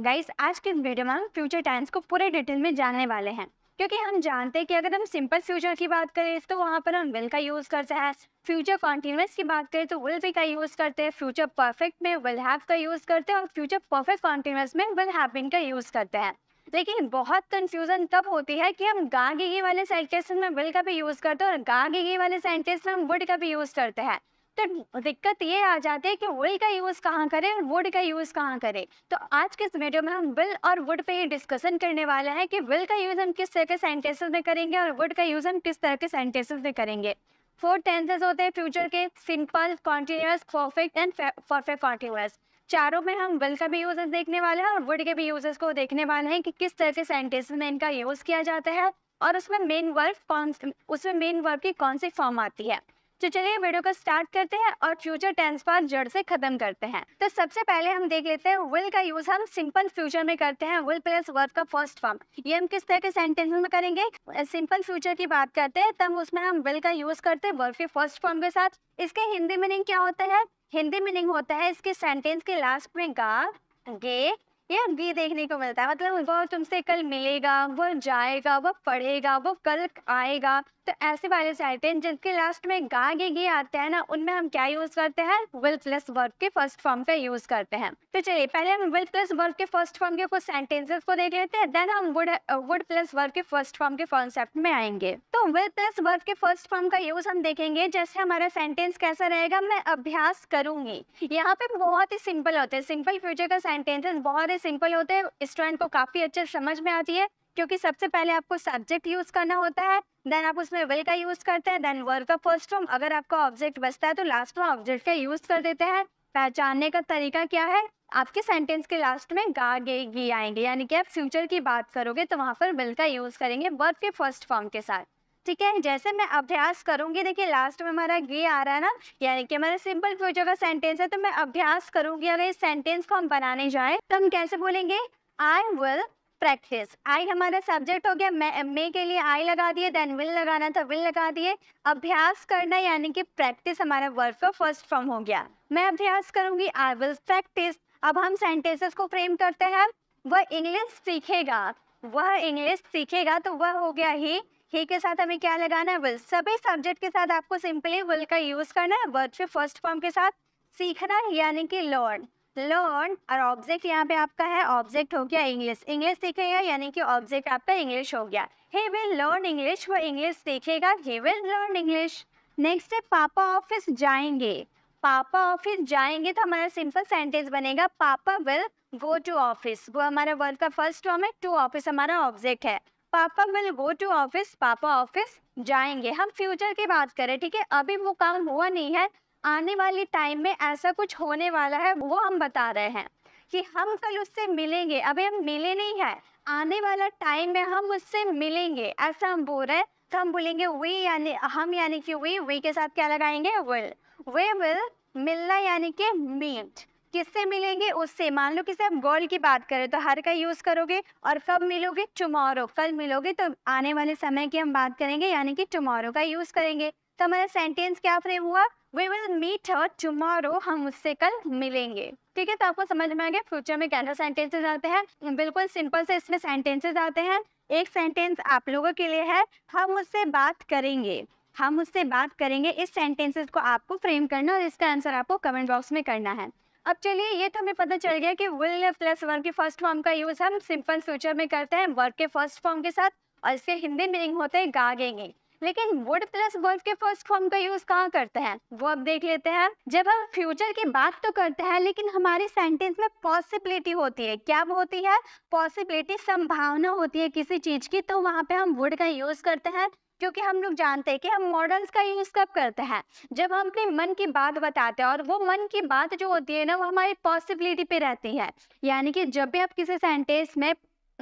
Guys आज के video में हम फ्यूचर टेंस को पूरे डिटेल में जानने वाले हैं क्योंकि हम जानते हैं कि अगर हम सिंपल फ्यूचर की बात करें तो वहाँ पर हम विल का यूज़ करते हैं फ्यूचर कॉन्टिन्यूस की बात करें तो विल भी का यूज़ करते हैं फ्यूचर परफेक्ट में विल हैव का यूज़ करते हैं और फ्यूचर परफेक्ट कॉन्टिन्यूस में विल हैपन का यूज़ करते हैं लेकिन बहुत कंफ्यूजन तब होती है कि हम गागे वाले सेंटेंस में विल का भी यूज़ करते हैं और गागेगी वाले सेंटेंस में हम वुड का भी यूज़ करते हैं तो दिक्कत ये आ जाती है कि वुड का यूज़ कहाँ करें और वुड का यूज़ कहाँ करें तो आज के इस वीडियो में हम विल और वुड पे ही डिस्कशन करने वाले हैं कि विल का यूज़ हम किस तरह के सेंटेंसेस में करेंगे और वुड का यूज़ हम किस तरह के सेंटेंसेस में करेंगे फोर टेंसेस होते हैं फ्यूचर के simple continuous perfect and perfect continuous चारों में हम विल का भी यूजेस देखने वाले हैं और वुड के भी यूजेस को देखने वाले हैं कि किस तरह के सेंटेंस में इनका यूज़ किया जाता है और उसमें मेन वर्ब कौन उसमें मेन वर्ब की कौन सी फॉर्म आती है तो चलिए वीडियो को स्टार्ट करते हैं और फ्यूचर टेंस पर जड़ से खत्म करते हैं तो सबसे पहले हम देख लेते हैं विल का यूज हम सिंपल फ्यूचर में करते हैं विल प्लस वर्ब का फर्स्ट फॉर्म ये हम किस तरह के सेंटेंस में करेंगे सिंपल फ्यूचर की बात करते हैं तब उसमें हम विल का यूज करते हैं वर्ब के फर्स्ट फॉर्म के साथ इसके हिंदी मीनिंग क्या होता है हिंदी मीनिंग होता है इसके सेंटेंस के लास्ट में का गे ये भी देखने को मिलता है मतलब वो तुमसे कल मिलेगा वो जाएगा वो पढ़ेगा वो कल आएगा तो ऐसे वाले हैं जिनके लास्ट में गा गे गे आते हैं ना उनमें हम क्या यूज करते हैं विल प्लस वर्ब के फर्स्ट फॉर्म का यूज करते हैं तो चलिए पहले हम विल प्लस वर्ब के फर्स्ट फॉर्म के कुछ सेंटेंसेस को देख लेते हैं देन हम वुड वुड प्लस वर्ब के फर्स्ट फॉर्म के कॉन्सेप्ट में आएंगे तो विल प्लस वर्ब के फर्स्ट फॉर्म का यूज हम देखेंगे जैसे हमारा सेंटेंस कैसा रहेगा मैं अभ्यास करूंगी यहाँ पे बहुत ही सिंपल होते हैं सिंपल फ्यूचर का सेंटेंस बहुत ही बड़े सिंपल होते हैं स्टूडेंट को काफ़ी अच्छे समझ में आती है क्योंकि सबसे पहले आपको सब्जेक्ट यूज़ करना होता है देन आप उसमें विल का यूज़ करते हैं देन वर्क का फर्स्ट फॉर्म अगर आपको ऑब्जेक्ट बचता है तो लास्ट में ऑब्जेक्ट का यूज़ कर देते हैं पहचानने का तरीका क्या है आपके सेंटेंस के लास्ट में गा गे गी आएंगे यानी कि आप फ्यूचर की बात करोगे तो वहाँ पर विल का यूज़ करेंगे वर्क के फर्स्ट फॉर्म के साथ ठीक है जैसे मैं अभ्यास करूंगी देखिए लास्ट में हमारा ये आ रहा है ना यानी कि हमारा सिंपल फ्यूचर का सेंटेंस है तो मैं अभ्यास करूंगी अगर इस सेंटेंस को हम बनाने जाए तो हम कैसे बोलेंगे आई विल प्रैक्टिस आई हमारा सब्जेक्ट हो गया मैं एम के लिए आई लगा दिए देन विल लगाना था तो विल लगा दिए अभ्यास करना यानी कि प्रैक्टिस हमारा वर्ड का फर्स्ट फॉर्म हो गया मैं अभ्यास करूंगी आई विल प्रैक्टिस अब हम सेंटेंसेस को फ्रेम करते हैं वह इंग्लिश सीखेगा वह इंग्लिश सीखेगा तो वह हो गया ही ही के साथ हमें क्या लगाना है विल सभी सब्जेक्ट के साथ आपको सिंपली विल का यूज करना है वर्ड फर्स्ट फॉर्म के साथ सीखना है यानी कि लर्न लर्न और ऑब्जेक्ट यहाँ पे आपका है ऑब्जेक्ट हो गया इंग्लिश इंग्लिश सीखेगा यानी कि ऑब्जेक्ट आपका इंग्लिश हो गया ही विल लर्न इंग्लिश वो इंग्लिश सीखेगा he will learn English next है पापा ऑफिस जाएंगे पापा ऑफिस जाएंगे तो हमारा सिंपल सेंटेंस बनेगा पापा विल गो टू ऑफिस वो हमारा वर्ड का फर्स्ट फॉर्म है टू ऑफिस हमारा ऑब्जेक्ट है papa will go to office पापा ऑफिस जाएंगे हम फ्यूचर की बात करें ठीक है अभी वो काम हुआ नहीं है आने वाले टाइम में ऐसा कुछ होने वाला है वो हम बता रहे हैं कि हम कल उससे मिलेंगे अभी हम मिले नहीं है आने वाला टाइम में हम उससे मिलेंगे ऐसा हम बोल रहे हैं तो हम बोलेंगे वे यानी हम यानी कि वे वे के साथ क्या लगाएंगे विल वे विल मिलना यानी कि मीट किससे मिलेंगे उससे मान लो किसी आप गर्ल की बात करें तो हर का यूज़ करोगे और कब मिलोगे टुमारो कल मिलोगे तो आने वाले समय की हम बात करेंगे यानी कि टुमारो का यूज़ करेंगे तो हमारा सेंटेंस क्या फ्रेम हुआ we will meet her tomorrow हम उससे कल मिलेंगे ठीक है तो आपको समझ में आ गया फ्यूचर में कैसा सेंटेंसेज आते हैं बिल्कुल सिंपल से इसमें सेंटेंसेज आते हैं एक सेंटेंस आप लोगों के लिए है हम उससे बात करेंगे हम उससे बात करेंगे इस सेंटेंसेस को आपको फ्रेम करना और इसका आंसर आपको कमेंट बॉक्स में करना है अब चलिए ये तो हमें पता चल गया कि विल प्लस वन के फर्स्ट फॉर्म का यूज हम सिंपल फ्यूचर में करते हैं वर्क के फर्स्ट फॉर्म के साथ और इसके हिंदी मीनिंग होते हैं गागेंगे लेकिन वुड प्लस वर्ब के फर्स्ट फॉर्म का यूज कहाँ करते हैं वो अब देख लेते हैं जब हम फ्यूचर की बात तो करते हैं लेकिन हमारे सेंटेंस में पॉसिबिलिटी होती है क्या होती है पॉसिबिलिटी संभावना होती है किसी चीज की तो वहाँ पे हम वुड का यूज करते हैं क्योंकि हम लोग जानते हैं कि हम मॉडल्स का यूज़ कब करते हैं जब हम अपने मन की बात बताते हैं और वो मन की बात जो होती है ना वो हमारी पॉसिबिलिटी पे रहती है यानी कि जब भी आप किसी सेंटेंस में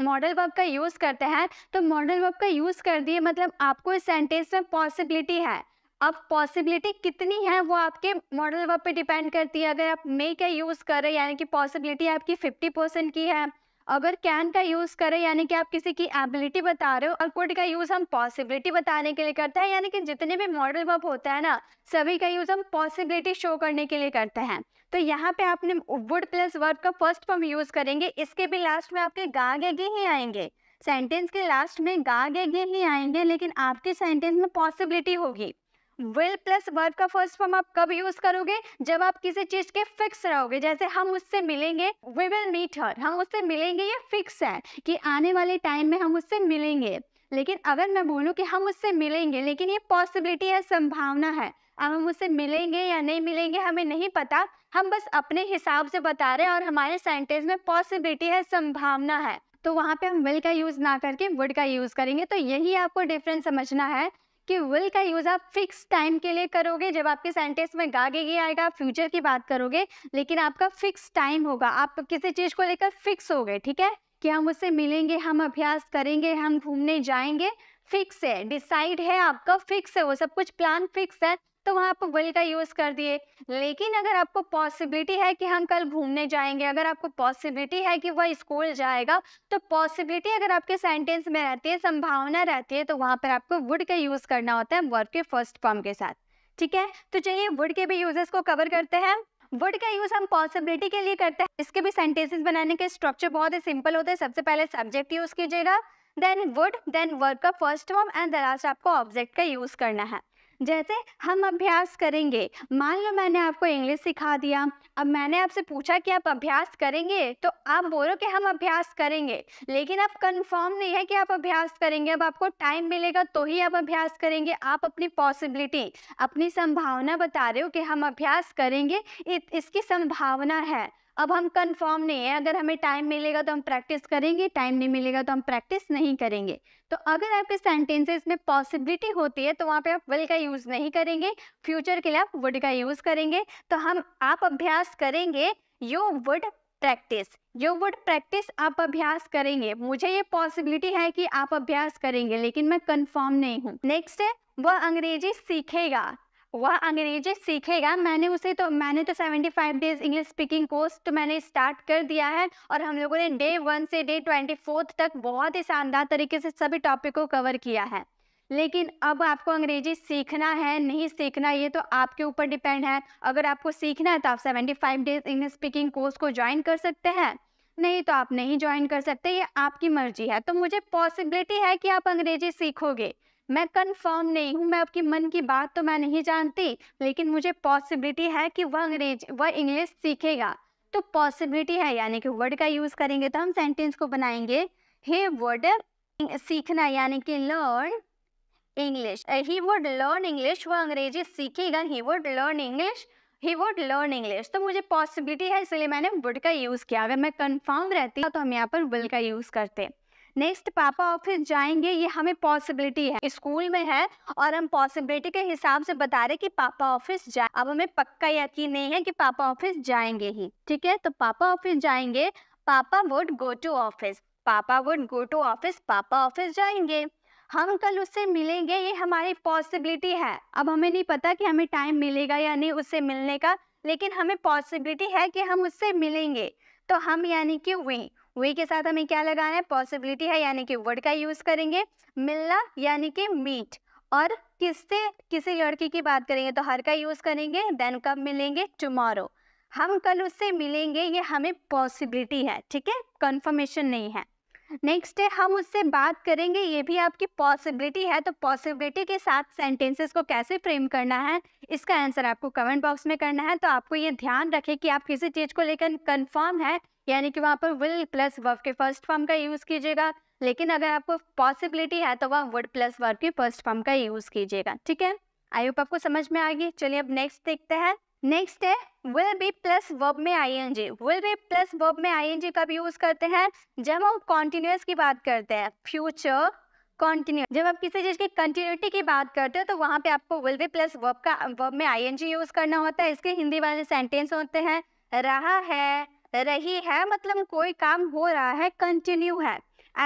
मॉडल वर्ब का यूज़ करते हैं तो मॉडल वर्ब का यूज़ कर दिए मतलब आपको इस सेंटेंस में पॉसिबिलिटी है अब पॉसिबिलिटी कितनी है वो आपके मॉडल वर्ब पे डिपेंड करती है अगर आप मे का यूज़ करें यानी कि पॉसिबिलिटी आपकी 50 परसेंट की है अगर कैन का यूज करें यानी कि आप किसी की एबिलिटी बता रहे हो और कुड का यूज हम पॉसिबिलिटी बताने के लिए करते हैं यानी कि जितने भी मॉडल वर्ब होता है ना सभी का यूज हम पॉसिबिलिटी शो करने के लिए करते हैं तो यहाँ पे आपने वुड प्लस वर्ब का फर्स्ट फॉर्म यूज करेंगे इसके भी लास्ट में आपके गागेगे ही आएंगे सेंटेंस के लास्ट में गागेगे ही आएंगे लेकिन आपके सेंटेंस में पॉसिबिलिटी होगी विल प्लस वर्ब का फर्स्ट फॉर्म आप कब यूज करोगे जब आप किसी चीज के फिक्स रहोगे जैसे हम उससे मिलेंगे we विल मीट her. हम उससे मिलेंगे ये फिक्स है कि आने वाले टाइम में हम उससे मिलेंगे लेकिन अगर मैं बोलूँ कि हम उससे मिलेंगे लेकिन ये पॉसिबिलिटी है संभावना है अब हम उससे मिलेंगे या नहीं मिलेंगे हमें नहीं पता हम बस अपने हिसाब से बता रहे हैं और हमारे सेंटेंस में पॉसिबिलिटी है संभावना है तो वहाँ पे हम विल का यूज़ ना करके वुड का यूज़ करेंगे तो यही आपको डिफरेंस समझना है कि विल का यूज़ आप फिक्स टाइम के लिए करोगे जब आपके सेंटेंस में गागे ही आएगा फ्यूचर की बात करोगे लेकिन आपका फिक्स टाइम होगा आप किसी चीज़ को लेकर फिक्स हो गए ठीक है कि हम उससे मिलेंगे हम अभ्यास करेंगे हम घूमने जाएंगे फिक्स है डिसाइड है आपका फिक्स है वो सब कुछ प्लान फिक्स है तो वहाँ आप विल का यूज़ कर दिए लेकिन अगर आपको पॉसिबिलिटी है कि हम कल घूमने जाएंगे अगर आपको पॉसिबिलिटी है कि वह स्कूल जाएगा तो पॉसिबिलिटी अगर आपके सेंटेंस में रहती है संभावना रहती है तो वहाँ पर आपको वुड का यूज़ करना होता है वर्क के फर्स्ट फॉर्म के साथ ठीक है तो चलिए वुड के भी यूजेस को कवर करते हैं वुड का यूज हम पॉसिबिलिटी के लिए करते हैं इसके भी सेंटेंसेस बनाने के स्ट्रक्चर बहुत ही सिंपल होते हैं सबसे पहले सब्जेक्ट यूज कीजिएगा देन वुड देन वर्क का फर्स्ट फॉर्म एंड लास्ट आपको ऑब्जेक्ट का यूज करना है जैसे हम अभ्यास करेंगे मान लो मैंने आपको इंग्लिश सिखा दिया अब मैंने आपसे पूछा कि आप अभ्यास करेंगे तो आप बोलो कि हम अभ्यास करेंगे लेकिन आप कंफर्म नहीं है कि आप अभ्यास करेंगे अब आपको टाइम मिलेगा तो ही आप अभ्यास करेंगे आप अपनी पॉसिबिलिटी अपनी संभावना बता रहे हो कि हम अभ्यास करेंगे इसकी संभावना है अब हम कंफर्म नहीं है अगर हमें टाइम मिलेगा तो हम प्रैक्टिस करेंगे टाइम नहीं मिलेगा तो हम प्रैक्टिस नहीं करेंगे तो अगर आपके सेंटेंसेस में पॉसिबिलिटी होती है तो वहाँ पे आप विल का यूज़ नहीं करेंगे फ्यूचर के लिए आप वुड का यूज़ करेंगे तो हम आप अभ्यास करेंगे you would practise you would practise आप अभ्यास करेंगे मुझे ये पॉसिबिलिटी है कि आप अभ्यास करेंगे लेकिन मैं कन्फर्म नहीं हूँ नेक्स्ट है वह अंग्रेजी सीखेगा वह अंग्रेजी सीखेगा मैंने उसे तो मैंने तो 75 डेज इंग्लिश स्पीकिंग कोर्स तो मैंने स्टार्ट कर दिया है और हम लोगों ने डे वन से डे ट्वेंटी फोर्थ तक बहुत ही शानदार तरीके से सभी टॉपिक को कवर किया है लेकिन अब आपको अंग्रेजी सीखना है नहीं सीखना ये तो आपके ऊपर डिपेंड है अगर आपको सीखना है तो आप 75 डेज इंग्लिश स्पीकिंग कोर्स को ज्वाइन कर सकते हैं नहीं तो आप नहीं ज्वाइन कर सकते ये आपकी मर्जी है तो मुझे पॉसिबिलिटी है कि आप अंग्रेजी सीखोगे मैं कंफर्म नहीं हूँ मैं आपकी मन की बात तो मैं नहीं जानती लेकिन मुझे पॉसिबिलिटी है कि वह अंग्रेज वह इंग्लिश सीखेगा तो पॉसिबिलिटी है यानी कि वर्ड का यूज़ करेंगे तो हम सेंटेंस को बनाएंगे हे वर्ड सीखना यानी कि learn English he would learn English वह अंग्रेजी सीखेगा he would learn English he would learn English तो मुझे पॉसिबिलिटी है इसलिए मैंने वुड का यूज़ किया अगर मैं कन्फर्म रहती हूँ तो हम यहाँ पर विल का यूज़ करते नेक्स्ट पापा ऑफिस जाएंगे ये हमें पॉसिबिलिटी है स्कूल में है और हम पॉसिबिलिटी के हिसाब से बता रहे कि पापा ऑफिस जाए अब हमें पक्का यकीन नहीं है कि पापा ऑफिस जाएंगे ही ठीक है तो पापा ऑफिस जाएंगे पापा वुड गो टू ऑफिस पापा वुड गो टू ऑफिस पापा ऑफिस जाएंगे हम कल उससे मिलेंगे ये हमारी पॉसिबिलिटी है अब हमें नहीं पता कि हमें टाइम मिलेगा या नहीं उससे मिलने का लेकिन हमें पॉसिबिलिटी है कि हम उससे मिलेंगे तो हम यानी कि वे वी के साथ हमें क्या लगाना है पॉसिबिलिटी है यानी कि वर्ड का यूज करेंगे मिलना यानी कि मीट और किससे किसी लड़की की बात करेंगे तो हर का यूज करेंगे देन कब मिलेंगे टुमारो हम कल उससे मिलेंगे ये हमें पॉसिबिलिटी है ठीक है कन्फर्मेशन नहीं है नेक्स्ट है हम उससे बात करेंगे ये भी आपकी पॉसिबिलिटी है तो पॉसिबिलिटी के साथ सेंटेंसेस को कैसे फ्रेम करना है इसका आंसर आपको कमेंट बॉक्स में करना है तो आपको ये ध्यान रखें कि आप किसी चीज़ को लेकर कंफर्म है यानी कि वहाँ पर विल प्लस वर्ब के फर्स्ट फॉर्म का यूज़ कीजिएगा लेकिन अगर आपको पॉसिबिलिटी है तो वह वुड प्लस वर्ब के फर्स्ट फॉर्म का यूज़ कीजिएगा ठीक है आई होप आपको समझ में आ गई चलिए अब नेक्स्ट देखते हैं नेक्स्ट है विल बी प्लस वर्ब में G will be plus verb में जी कब यूज करते हैं जब हम कॉन्टिन्यूस की बात करते हैं फ्यूचर कॉन्टिन्यू जब आप किसी चीज की कंटिन्यूटी की बात करते हो तो वहाँ पे आपको विल बी प्लस वर्ब का वर्ब में आई एन जी यूज करना होता है इसके हिंदी वाले सेंटेंस होते हैं रहा है रही है मतलब कोई काम हो रहा है कंटिन्यू है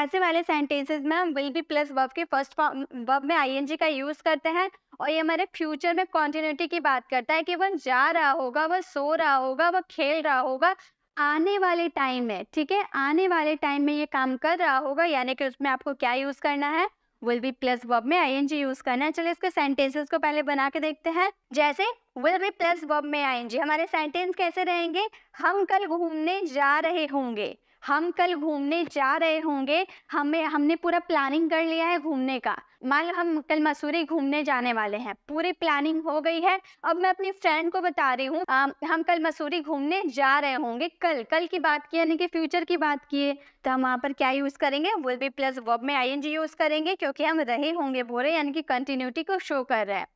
ऐसे वाले सेंटेंसेस में हम विल बी प्लस वर्ब के फर्स्ट वर्ब में आईएनजी का यूज करते हैं और ये हमारे फ्यूचर में कॉन्टिन्यूटी की बात करता है कि वह जा रहा होगा वह सो रहा होगा वह खेल रहा होगा आने वाले टाइम में ठीक है आने वाले टाइम में ये काम कर रहा होगा यानी कि उसमें आपको क्या यूज करना है विल बी प्लस वर्ब में आई जी यूज करना है चलिए इसके सेंटेंसेस को पहले बना के देखते हैं जैसे विल बी प्लस वर्ब में आई जी हमारे सेंटेंस कैसे रहेंगे हम कल घूमने जा रहे होंगे हम कल घूमने जा रहे होंगे हमें हमने पूरा प्लानिंग कर लिया है घूमने का मान लो हम कल मसूरी घूमने जाने वाले हैं पूरी प्लानिंग हो गई है अब मैं अपनी फ्रेंड को बता रही हूँ हम कल मसूरी घूमने जा रहे होंगे कल कल की बात की यानी कि फ्यूचर की बात किए तो हम वहाँ पर क्या यूज़ करेंगे विल बी प्लस वर्ब में आई यूज़ करेंगे क्योंकि हम रहे होंगे बोरे यानी कि कंटिन्यूटी को शो कर रहे हैं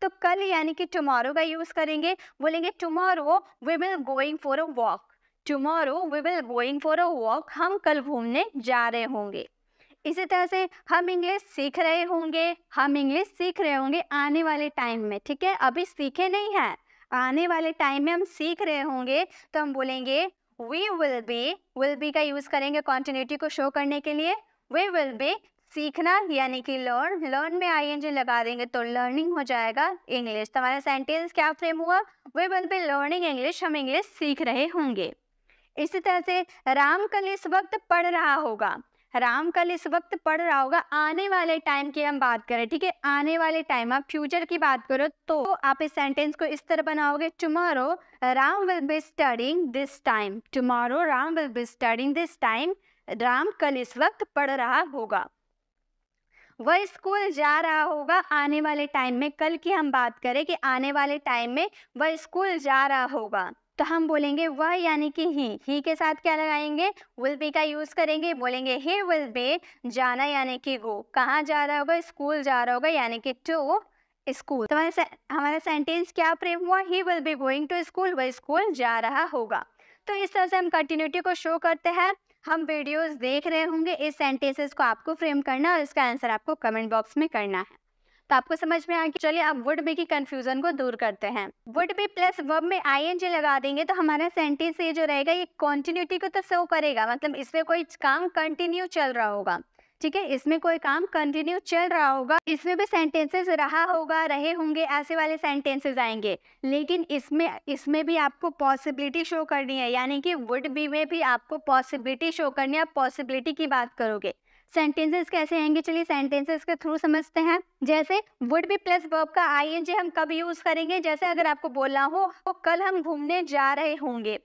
तो कल यानी कि टुमारो का यूज़ करेंगे बोलेंगे tomorrow we will going for a walk tomorrow we will going for a walk हम कल घूमने जा रहे होंगे इसी तरह से हम इंग्लिश सीख रहे होंगे हम इंग्लिश सीख रहे होंगे आने वाले टाइम में ठीक है अभी सीखे नहीं है आने वाले टाइम में हम सीख रहे होंगे तो हम बोलेंगे we will be will be का यूज़ करेंगे कॉन्टिन्यूटी को शो करने के लिए वी विल बी सीखना यानी कि लर्न लर्न में आई एन लगा देंगे तो लर्निंग हो जाएगा इंग्लिश तो हमारा सेंटेंस क्या फ्रेम हुआ we will be learning English हम इंग्लिश सीख रहे होंगे इसी तरह से राम कल इस वक्त पढ़ रहा होगा राम कल इस वक्त पढ़ रहा होगा आने वाले टाइम की हम बात करें ठीक है आने वाले टाइम आप फ्यूचर की बात करो तो आप इस सेंटेंस को इस तरह बनाओगे tomorrow Ram will be studying this time tomorrow Ram will be studying this time Ram कल इस वक्त पढ़ रहा होगा वह स्कूल जा रहा होगा आने वाले टाइम में कल की हम बात करें कि आने वाले टाइम में वह स्कूल जा रहा होगा तो हम बोलेंगे वह यानी कि ही ही के साथ क्या लगाएंगे विल बी का यूज़ करेंगे बोलेंगे ही विल बी जाना यानी कि गो कहाँ जा रहा होगा स्कूल जा रहा होगा यानी कि टू स्कूल तो हमारा सेंटेंस क्या प्रेम हुआ he will be going to school वह स्कूल जा रहा होगा तो इस तरह से हम कंटिन्यूटी को शो करते हैं हम वीडियोस देख रहे होंगे इस सेंटेंसेस को आपको फ्रेम करना और इसका आंसर आपको कमेंट बॉक्स में करना है तो आपको समझ में आ गया चलिए अब वुड बी की कंफ्यूजन को दूर करते हैं वुड बी प्लस वर्ब में आई लगा देंगे तो हमारा सेंटेंस ये जो रहेगा ये कॉन्टिन्यूटी को तो शो करेगा मतलब इसमें कोई काम कंटिन्यू चल रहा होगा ठीक है इसमें कोई काम कंटिन्यू चल रहा होगा इसमें भी सेंटेंसेस रहा होगा रहे होंगे ऐसे वाले सेंटेंसेस आएंगे लेकिन इसमें इसमें भी आपको पॉसिबिलिटी शो करनी है यानी कि वुड बी में भी आपको पॉसिबिलिटी शो करनी है आप पॉसिबिलिटी की बात करोगे सेंटेंसेस कैसे आएंगे चलिए सेंटेंसेस के थ्रू समझते हैं जैसे वुड बी प्लस वर्ब का आईएनजी हम कब यूज करेंगे जैसे अगर आपको बोलना हो तो कल हम घूमने जा रहे होंगे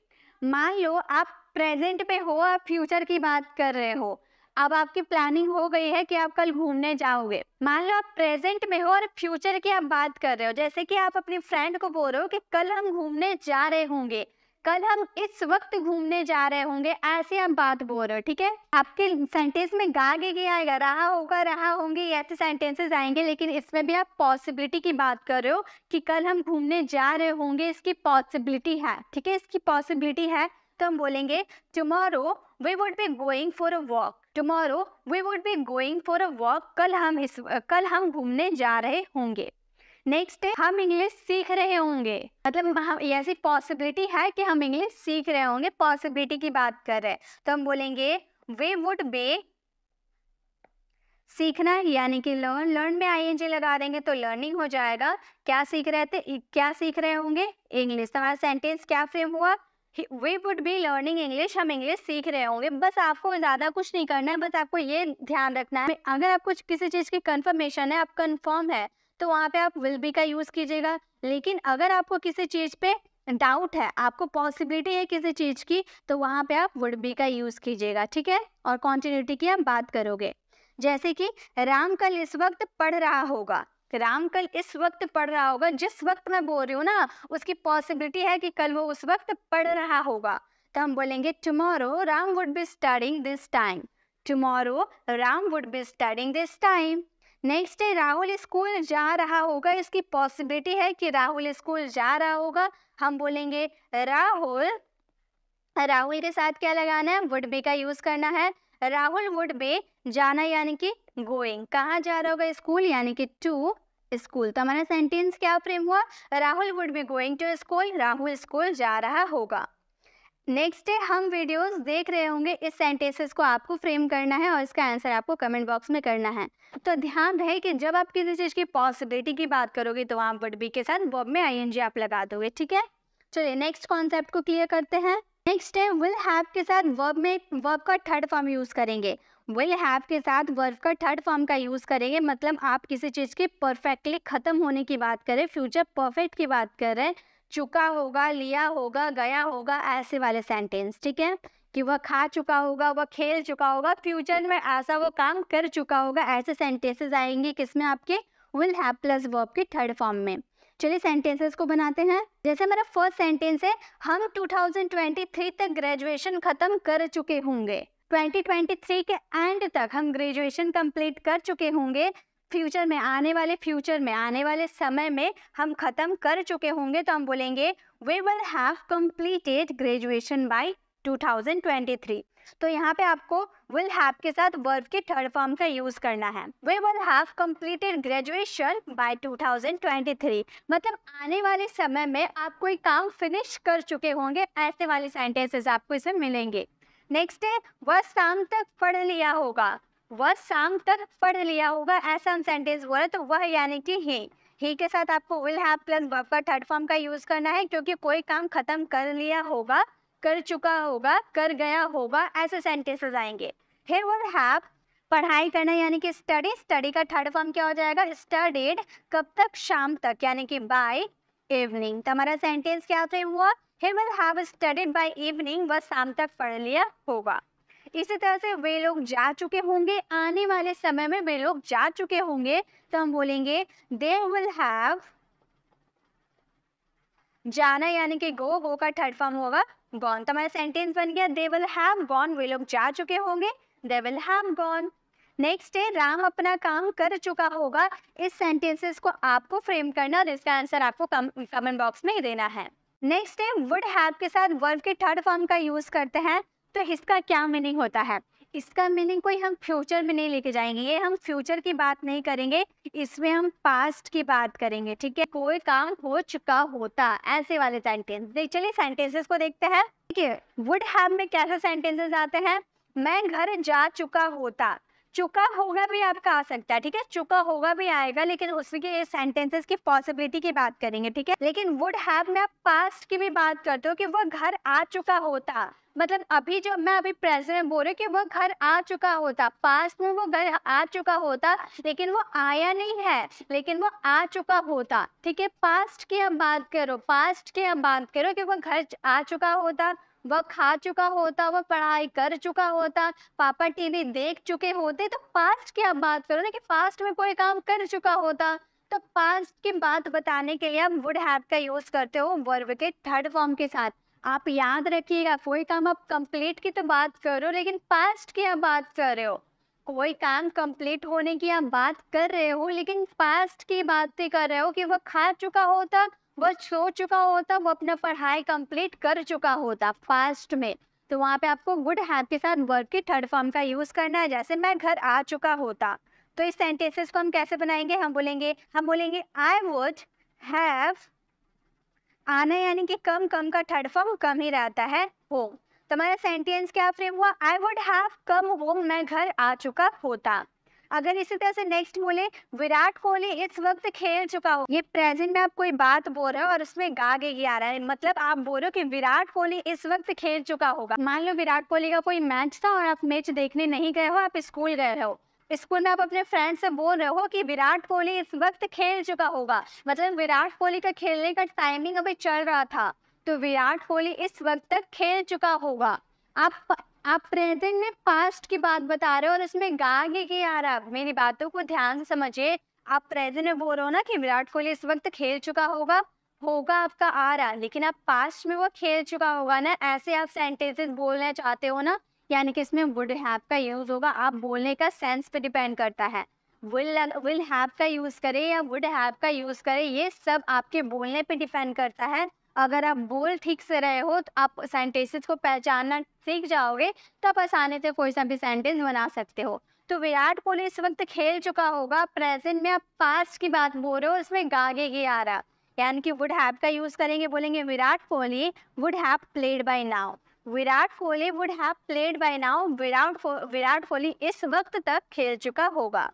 मान लो आप प्रेजेंट पे हो और फ्यूचर की बात कर रहे हो अब आपकी प्लानिंग हो गई है कि आप कल घूमने जाओगे मान लो आप प्रेजेंट में हो और फ्यूचर की आप बात कर रहे हो जैसे कि आप अपनी फ्रेंड को बोल रहे हो कि कल हम घूमने जा रहे होंगे कल हम इस वक्त घूमने जा रहे होंगे ऐसे हम बात बोल रहे हो ठीक है आपके सेंटेंस में गा के क्या आएगा रहा होगा रहा होंगे ऐसे सेंटेंसेस आएंगे लेकिन इसमें भी आप पॉसिबिलिटी की बात कर रहे हो कि कल हम घूमने जा रहे होंगे इसकी पॉसिबिलिटी है ठीक है इसकी पॉसिबिलिटी है तो हम बोलेंगे tomorrow we would be going for a walk tomorrow we would be going for a walk कल हम इस कल हम घूमने जा रहे होंगे नेक्स्ट हम इंग्लिश सीख रहे होंगे मतलब ऐसी पॉसिबिलिटी है कि हम इंग्लिश सीख रहे होंगे पॉसिबिलिटी की बात कर रहे हैं तो हम बोलेंगे वे वुड बे सीखना यानी कि लर्न लर्न में आई लगा देंगे तो लर्निंग हो जाएगा क्या सीख रहे थे क्या सीख रहे होंगे इंग्लिश तो हमारा सेंटेंस क्या फ्रेम हुआ we would be learning English हम इंग्लिश सीख रहे होंगे बस आपको ज़्यादा कुछ नहीं करना है बस आपको ये ध्यान रखना है अगर आप कुछ किसी चीज़ की कंफर्मेशन है आप कंफर्म है तो वहाँ पे आप विल बी का यूज कीजिएगा लेकिन अगर आपको किसी चीज पे डाउट है आपको पॉसिबिलिटी है किसी चीज की तो वहाँ पे आप वुड बी का यूज कीजिएगा ठीक है और कॉन्टिन्यूटी की आप बात करोगे जैसे कि राम कल इस वक्त पढ़ रहा होगा राम कल इस वक्त पढ़ रहा होगा जिस वक्त मैं बोल रही हूँ ना उसकी पॉसिबिलिटी है कि कल वो उस वक्त पढ़ रहा होगा तो हम बोलेंगे tomorrow Ram would be starting this time tomorrow Ram would be starting this time next है राहुल स्कूल जा रहा होगा इसकी पॉसिबिलिटी है कि राहुल स्कूल जा रहा होगा हम बोलेंगे राहुल राहुल के साथ क्या लगाना है वुड बी का यूज करना है राहुल वुड बी जाना यानी कि गोइंग कहाँ जा रहा होगा स्कूल यानी कि टू स्कूल तो हमारा सेंटेंस क्या फ्रेम हुआ Rahul would be going to school Rahul school जा रहा होगा नेक्स्ट डे हम वीडियोस देख रहे होंगे इस सेंटेंसेस को आपको फ्रेम करना है और इसका आंसर आपको कमेंट बॉक्स में करना है तो ध्यान रहे कि जब आप किसी चीज़ की पॉसिबिलिटी की बात करोगे तो आप वर्ड बी के साथ वर्ब में आईएनजी आप लगा दोगे ठीक है चलिए नेक्स्ट कॉन्सेप्ट को क्लियर करते हैं नेक्स्ट है विल हैव के साथ वर्ब में वर्ब का थर्ड फॉर्म यूज़ करेंगे विल हैव के साथ वर्ब का थर्ड फॉर्म का यूज़ करेंगे मतलब आप किसी चीज़ के परफेक्टली ख़त्म होने की बात करें फ्यूचर परफेक्ट की बात कर रहे हैं चुका होगा लिया होगा गया होगा ऐसे वाले सेंटेंस ठीक है कि वह खा चुका होगा वह खेल चुका होगा फ्यूचर में ऐसा वो काम कर चुका होगा ऐसे सेंटेंसेस आएंगे किसमें आपके विल हैव प्लस वर्ब के थर्ड फॉर्म में चलिए सेंटेंसेस को बनाते हैं जैसे मेरा फर्स्ट सेंटेंस है हम 2023 तक ग्रेजुएशन खत्म कर चुके होंगे 2023 के एंड तक हम ग्रेजुएशन कंप्लीट कर चुके होंगे फ्यूचर में आने वाले फ्यूचर में आने वाले समय में हम ख़त्म कर चुके होंगे तो हम बोलेंगे we will have completed graduation by 2023 तो यहाँ पे आपको विल हैव के साथ वर्ब के थर्ड फॉर्म का यूज़ करना है they will have completed graduation by 2023 मतलब आने वाले समय में आप कोई काम फिनिश कर चुके होंगे ऐसे वाले सेंटेंसेस आपको इसमें मिलेंगे नेक्स्ट है वह शाम तक पढ़ लिया होगा वह शाम तक पढ़ लिया होगा ऐसा हम सेंटेंस बोल रहे तो वह यानी कि ही ही के साथ आपको विल हैव प्लस वर्ब का थर्ड फॉर्म का यूज़ करना है क्योंकि कोई काम ख़त्म कर लिया होगा कर चुका होगा कर गया होगा ऐसे सेंटेंसेस आएंगे हे विल हैव पढ़ाई करना यानी कि स्टडी स्टडी का थर्ड फॉर्म क्या हो जाएगा स्टडीड कब तक शाम तक यानी कि बाय इवनिंग तो हमारा सेंटेंस क्या होता है हुआ he will have studied by evening वह शाम तक पढ़ लिया होगा इसी तरह से वे लोग जा चुके होंगे आने वाले समय में वे लोग जा चुके होंगे तो हम बोलेंगे दे विल हैव जाना यानी कि गो गो का थर्ड फॉर्म होगा गॉन तो हमारा सेंटेंस बन गया दे विल हैव गॉन वे लोग जा चुके होंगे they will have gone next है राम अपना काम कर चुका होगा इस सेंटेंसेस को आपको फ्रेम करना और इसका आंसर आपको कमेंट बॉक्स में ही देना है नेक्स्ट है वुड हैव के साथ वर्ब के थर्ड फॉर्म का यूज करते हैं तो इसका क्या मीनिंग होता है इसका मीनिंग कोई हम फ्यूचर में नहीं लेके जाएंगे ये हम फ्यूचर की बात नहीं करेंगे इसमें हम पास्ट की बात करेंगे ठीक है कोई काम हो चुका होता ऐसे वाले सेंटेंस चलिए सेंटेंसेस को देखते हैं ठीक है वुड हैव में कैसे सेंटेंसेस आते हैं मैं घर जा चुका होता चुका होगा भी आपका आ सकता है ठीक है चुका होगा भी आएगा लेकिन उसके सेंटेंसेस की पॉसिबिलिटी की बात करेंगे ठीक है लेकिन वुड हैव में आप पास्ट की भी बात करते हो कि वह घर आ चुका होता मतलब अभी जो मैं अभी प्रेजेंट बोल रही कि वो घर आ चुका होता पास्ट में वो घर आ चुका होता लेकिन वो आया नहीं है लेकिन वो आ चुका होता ठीक है पास्ट की हम बात करो पास्ट की हम बात करो कि वो घर आ चुका होता वह खा चुका होता वह पढ़ाई कर चुका होता पापा टीवी देख चुके होते तो पास्ट की आप बात करो ना कि पास्ट में कोई काम कर चुका होता तो पास्ट की बात बताने के लिए आप वुड हैव का यूज करते हो वर्ब के थर्ड फॉर्म के साथ आप याद रखिएगा कोई काम आप कंप्लीट की तो बात कर रहे हो लेकिन पास्ट की आप बात कर रहे हो कोई काम कंप्लीट होने की आप बात कर रहे हो लेकिन पास्ट की बात कर रहे हो कि वह खा चुका होता वो छोड़ चुका होता वो अपना पढ़ाई कंप्लीट कर चुका होता फास्ट में तो वहाँ पे आपको गुड हैव के साथ वर्क की थर्ड फॉर्म का यूज़ करना है जैसे मैं घर आ चुका होता तो इस सेंटेंसेस को हम कैसे बनाएंगे हम बोलेंगे हम बोलेंगे आई वुड हैव आना यानी कि कम कम का थर्ड फॉर्म कम ही रहता है होम तो हमारा सेंटेंस क्या फ्रेम हुआ I would have come home मैं घर आ चुका होता अगर इसी तरह से नेक्स्ट बोले विराट कोहली इस वक्त खेल चुका हो ये प्रेजेंट में आप कोई बात बोल रहे हो और उसमें गा गे आ रहा है मतलब आप बोल रहे हो कि विराट कोहली इस वक्त खेल चुका होगा मान लो विराट कोहली का कोई मैच था और आप मैच देखने नहीं गए हो आप स्कूल गए हो स्कूल में आप अपने फ्रेंड से बोल रहे हो कि विराट कोहली इस वक्त खेल चुका होगा मतलब विराट कोहली का खेलने का टाइमिंग अभी चल रहा था तो विराट कोहली इस वक्त तक खेल चुका होगा आप आप प्रेजेंट में पास्ट की बात बता रहे हो और इसमें गा के कि यार आप मेरी बातों को ध्यान से समझिए आप प्रेजेंट में बोल रहे हो ना कि विराट कोहली इस वक्त खेल चुका होगा होगा आपका आ रहा लेकिन आप पास्ट में वो खेल चुका होगा ना ऐसे आप सेंटेंसेस बोलना चाहते हो ना यानी कि इसमें वुड हैव का यूज़ होगा आप बोलने का सेंस पे डिपेंड करता है विल विल हैव का यूज़ करें या वुड हैव का यूज़ करें ये सब आपके बोलने पे डिपेंड करता है अगर आप बोल ठीक से रहे हो तो आप सेंटेंसेस को पहचानना सीख जाओगे तो आप आसानी से कोई सा भी सेंटेंस बना सकते हो तो विराट कोहली इस वक्त खेल चुका होगा प्रेजेंट में आप पास्ट की बात बोल रहे हो उसमें गागे गे आ रहा यानी कि वुड हैव का यूज़ करेंगे बोलेंगे Virat Kohli would have played by now Virat Kohli would have played by now Virat Virat Kohli इस वक्त तक खेल चुका होगा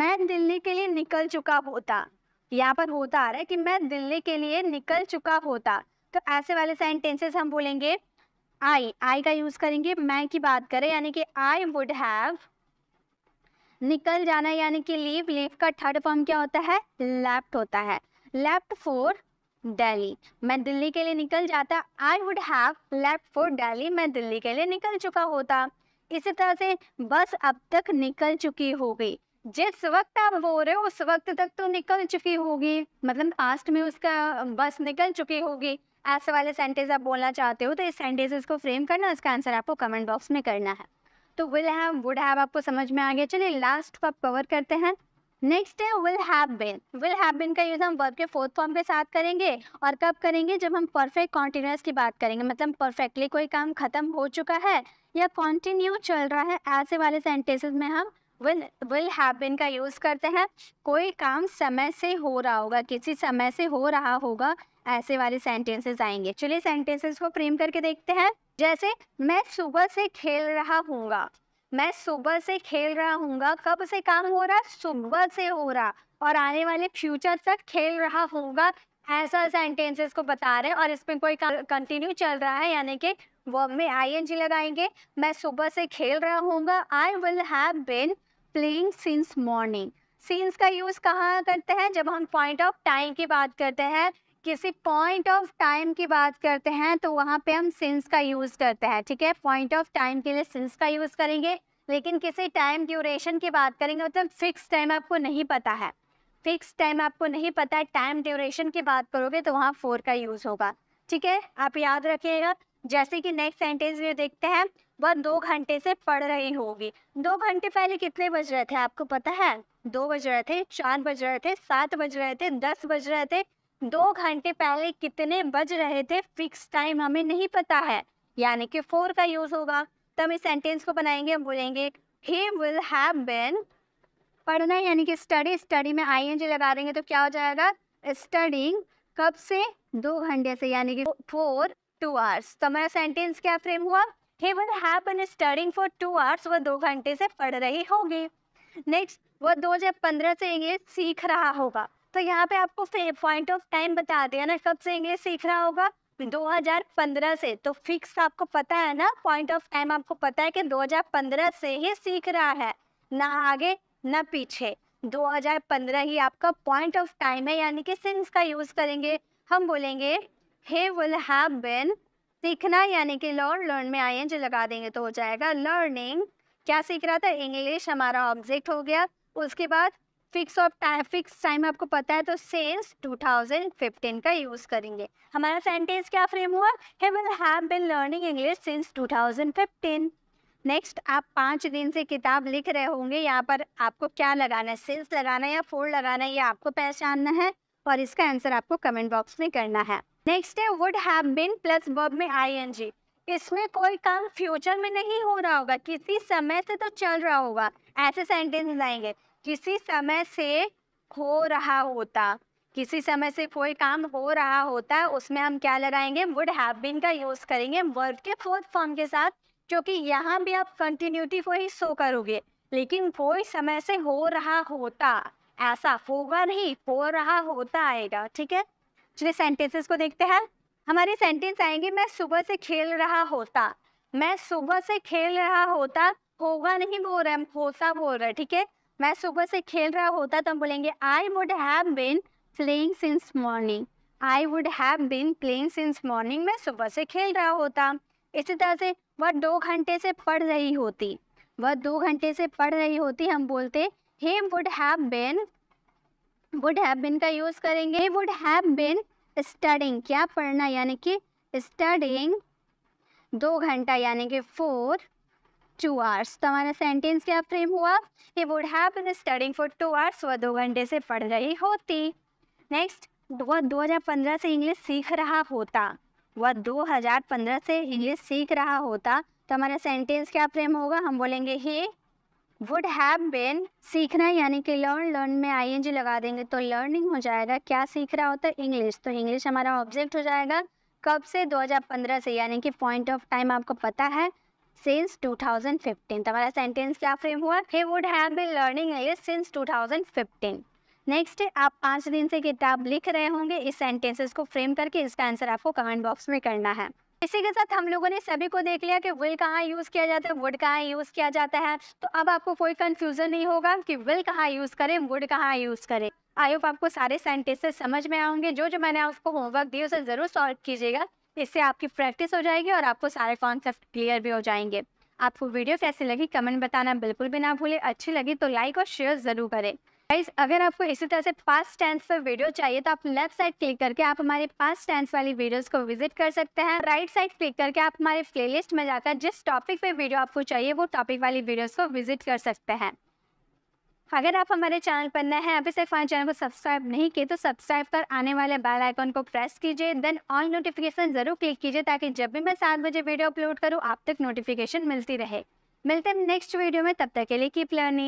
मैं दिल्ली के लिए निकल चुका होता यहाँ पर होता आ रहा है कि मैं दिल्ली के लिए निकल चुका होता तो ऐसे वाले सेंटेंसेस हम बोलेंगे आई आई का यूज करेंगे मैं की बात करें यानी कि आई वुड हैव निकल जाना यानी कि लीव लीव का थर्ड फॉर्म क्या होता है लेफ्ट होता है लेफ्ट फॉर दिल्ली मैं दिल्ली के लिए निकल जाता I would have left for Delhi मैं दिल्ली के लिए निकल चुका होता इसी तरह से बस अब तक निकल चुकी होगी जिस वक्त आप बोल रहे हो उस वक्त तक तो निकल चुकी होगी मतलब लास्ट में उसका बस निकल चुकी होगी ऐसे वाले सेंटेंस आप बोलना चाहते हो तो इस सेंटेंसेस को फ्रेम करना उसका आंसर आपको कमेंट बॉक्स में करना है तो विल हैव वुड हैव आपको समझ में आ गया चलिए लास्ट को आप कवर करते हैं नेक्स्ट है will have been will have been का यूज़ हम वर्ब के फोर्थ फॉर्म के साथ करेंगे और कब करेंगे जब हम परफेक्ट कॉन्टीन्यूस की बात करेंगे मतलब परफेक्टली कोई काम खत्म हो चुका है या कॉन्टिन्यू चल रहा है ऐसे वाले सेंटेंसेस में हम विल विल हैपन का यूज़ करते हैं कोई काम समय से हो रहा होगा किसी समय से हो रहा होगा ऐसे वाले सेंटेंसेस आएंगे चलिए सेंटेंसेस को फ्रेम करके देखते हैं जैसे मैं सुबह से खेल रहा हूँगा मैं सुबह से खेल रहा हूँगा कब से काम हो रहा सुबह से हो रहा और आने वाले फ्यूचर तक खेल रहा होगा ऐसा सेंटेंसेस को बता रहे हैं और इसमें कोई कंटिन्यू चल रहा है यानी कि वर्ब में आई एन जी लगाएंगे मैं सुबह से खेल रहा हूँ I will have been playing since morning since का यूज़ कहाँ करते हैं जब हम पॉइंट ऑफ टाइम की बात करते हैं किसी पॉइंट ऑफ टाइम की बात करते हैं तो वहाँ पे हम सिंस का यूज़ करते हैं ठीक है पॉइंट ऑफ टाइम के लिए सिंस का यूज़ करेंगे लेकिन किसी टाइम ड्यूरेशन की बात करेंगे मतलब फिक्स टाइम आपको नहीं पता है फिक्स टाइम आपको नहीं पता है टाइम ड्यूरेशन की बात करोगे तो वहाँ फोर का यूज़ होगा ठीक है आप याद रखिएगा जैसे कि नेक्स्ट सेंटेंस में देखते हैं वह दो घंटे से पढ़ रही होगी दो घंटे पहले कितने बज रहे थे आपको पता है दो बज रहे थे चार बज रहे थे सात बज रहे थे दस बज रहे थे दो घंटे पहले कितने बज रहे थे फिक्स टाइम हमें नहीं पता है यानी कि फोर का यूज होगा तब तो इस सेंटेंस को बनाएंगे हम बोलेंगे ही विल हैव बिन पढ़ना यानी कि स्टडी स्टडी में आई एन जी लगा देंगे तो क्या हो जाएगा स्टडिंग कब से दो घंटे से यानी कि फोर टू आवर्स तो हमारा सेंटेंस क्या फ्रेम हुआ he will have been studying for two hours वह दो घंटे से पढ़ रही होगी नेक्स्ट वह 2015 से इंग्लिश सीख रहा होगा तो यहाँ पे आपको पॉइंट ऑफ टाइम बता दिया ना कब से इंग्लिश सीख रहा होगा 2015 से तो फिक्स आपको पता है ना पॉइंट ऑफ टाइम आपको पता है कि 2015 से ही सीख रहा है ना आगे ना पीछे 2015 ही आपका पॉइंट ऑफ टाइम है यानी कि सिंस का यूज करेंगे हम बोलेंगे हे विल हैव बीन सीखना यानी कि लर्न लर्न में आई एन लगा देंगे तो हो जाएगा लर्निंग क्या सीख रहा था इंग्लिश हमारा ऑब्जेक्ट हो गया उसके बाद fix of time fix time आपको पता है तो सेंस 2015 का यूज़ करेंगे हमारा सेंटेंस क्या फ्रेम हुआ he will have been learning English since 2015 next आप पाँच दिन से किताब लिख रहे होंगे यहाँ पर आपको क्या लगाना है सेंस लगाना है या फोर लगाना है ये आपको पहचानना है और इसका आंसर आपको कमेंट बॉक्स में करना है नेक्स्ट है would have been plus verb में आईएनजी इसमें कोई काम फ्यूचर में नहीं हो रहा होगा किसी समय से तो चल रहा होगा ऐसे सेंटेंस आएंगे किसी समय से हो रहा होता किसी समय से कोई काम हो रहा होता उसमें हम क्या लगाएंगे वुड हैव बिन का यूज़ करेंगे वर्ड के फोर्थ फॉर्म के साथ क्योंकि यहाँ भी आप कंटिन्यूटी को ही शो करोगे लेकिन कोई समय से हो रहा होता ऐसा होगा नहीं हो रहा होता आएगा ठीक है चलिए सेंटेंसेस को देखते हैं हमारे सेंटेंस आएंगे मैं सुबह से खेल रहा होता मैं सुबह से खेल रहा होता होगा नहीं बोल रहा हम होता बोल है ठीक है मैं सुबह से खेल रहा होता तो हम बोलेंगे I would have been playing since morning I would have been playing since morning मैं सुबह से खेल रहा होता इसी तरह से वह दो घंटे से पढ़ रही होती वह दो घंटे से पढ़ रही होती हम बोलते he would have been would have been का यूज़ करेंगे वुड हैव बिन स्टडिंग क्या पढ़ना यानी कि स्टडिंग दो घंटा यानी कि फोर टू आवर्स तो हमारा सेंटेंस क्या फ्रेम हुआ he would have been studying for two hours वह दो घंटे से पढ़ रही होती नेक्स्ट वह दो हज़ार पंद्रह से इंग्लिश सीख रहा होता वह दो हज़ार पंद्रह से इंग्लिश सीख रहा होता तो हमारा सेंटेंस क्या फ्रेम होगा हम बोलेंगे ही वुड हैव बिन सीखना यानी कि लर्न लर्न में आई एन जी लगा देंगे तो लर्निंग हो जाएगा क्या सीख रहा होता है इंग्लिश तो इंग्लिश हमारा ऑब्जेक्ट हो जाएगा कब से 2015 से यानी कि पॉइंट ऑफ टाइम आपको पता है सिंस 2015 तो हमारा सेंटेंस क्या फ्रेम हुआ he would have been learning English since 2015 next आप पाँच दिन से किताब लिख रहे होंगे इस सेंटेंसेस को फ्रेम करके इसका आंसर आपको कमेंट बॉक्स में करना है इसी के साथ हम लोगों ने सभी को देख लिया कि विल कहाँ यूज़ किया जाता है वुड कहाँ यूज़ किया जाता है तो अब आपको कोई कंफ्यूजन नहीं होगा कि विल कहाँ यूज़ करें वुड कहाँ यूज़ करें आई होप आपको सारे सेंटेंसेस समझ में आएंगे जो जो मैंने आपको होमवर्क दिया उसे ज़रूर सॉल्व कीजिएगा इससे आपकी प्रैक्टिस हो जाएगी और आपको सारे कॉन्सेप्ट क्लियर भी हो जाएंगे आपको वीडियो कैसी लगी कमेंट बताना बिल्कुल भी ना भूलें अच्छी लगी तो लाइक और शेयर ज़रूर करें गाइस अगर आपको इसी तरह से पास्ट टेंस पर वीडियो चाहिए तो आप लेफ्ट साइड क्लिक करके आप हमारे पास्ट टेंस वाली वीडियोस को विजिट कर सकते हैं राइट साइड क्लिक करके आप हमारे प्लेलिस्ट में जाकर जिस टॉपिक पे वीडियो आपको चाहिए वो टॉपिक वाली वीडियोस को विजिट कर सकते हैं अगर आप हमारे चैनल पर नए हैं अभी तक हमारे चैनल को सब्सक्राइब नहीं किए तो सब्सक्राइब कर आने वाले बेल आइकन को प्रेस कीजिए देन ऑल नोटिफिकेशन जरूर क्लिक कीजिए ताकि जब भी मैं सात बजे वीडियो अपलोड करूँ आप तक नोटिफिकेशन मिलती रहे मिलते हैं नेक्स्ट वीडियो में तब तक के लिए कीप लर्निंग